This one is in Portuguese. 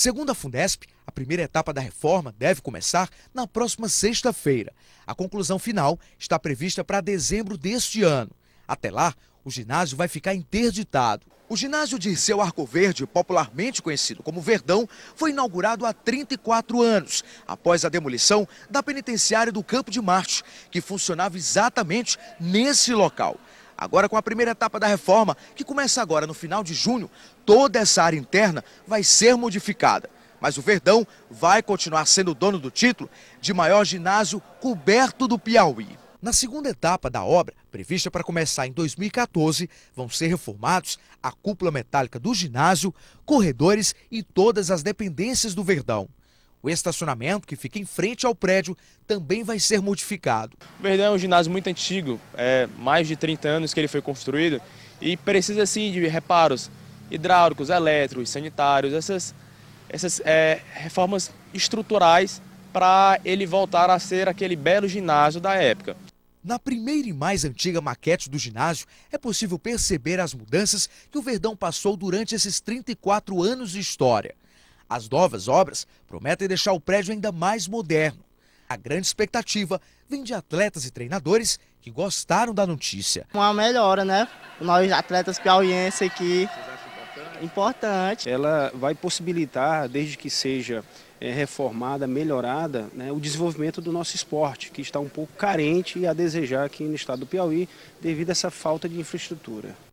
Segundo a Fundesp, a primeira etapa da reforma deve começar na próxima sexta-feira. A conclusão final está prevista para dezembro deste ano. Até lá, o ginásio vai ficar interditado. O ginásio de Seu Arco Verde, popularmente conhecido como Verdão, foi inaugurado há 34 anos, após a demolição da penitenciária do Campo de Marte, que funcionava exatamente nesse local. Agora, com a primeira etapa da reforma, que começa agora no final de junho, toda essa área interna vai ser modificada. Mas o Verdão vai continuar sendo dono do título de maior ginásio coberto do Piauí. Na segunda etapa da obra, prevista para começar em 2014, vão ser reformados a cúpula metálica do ginásio, corredores e todas as dependências do Verdão. O estacionamento, que fica em frente ao prédio, também vai ser modificado. O Verdão é um ginásio muito antigo, é mais de 30 anos que ele foi construído e precisa sim de reparos hidráulicos, elétricos, sanitários, essas, essas é, reformas estruturais para ele voltar a ser aquele belo ginásio da época. Na primeira e mais antiga maquete do ginásio, é possível perceber as mudanças que o Verdão passou durante esses 34 anos de história. As novas obras prometem deixar o prédio ainda mais moderno. A grande expectativa vem de atletas e treinadores que gostaram da notícia. Uma melhora, né? Nós atletas piauienses aqui. Importante? importante. Ela vai possibilitar, desde que seja eh, reformada, melhorada, né, o desenvolvimento do nosso esporte, que está um pouco carente e a desejar aqui no estado do Piauí devido a essa falta de infraestrutura.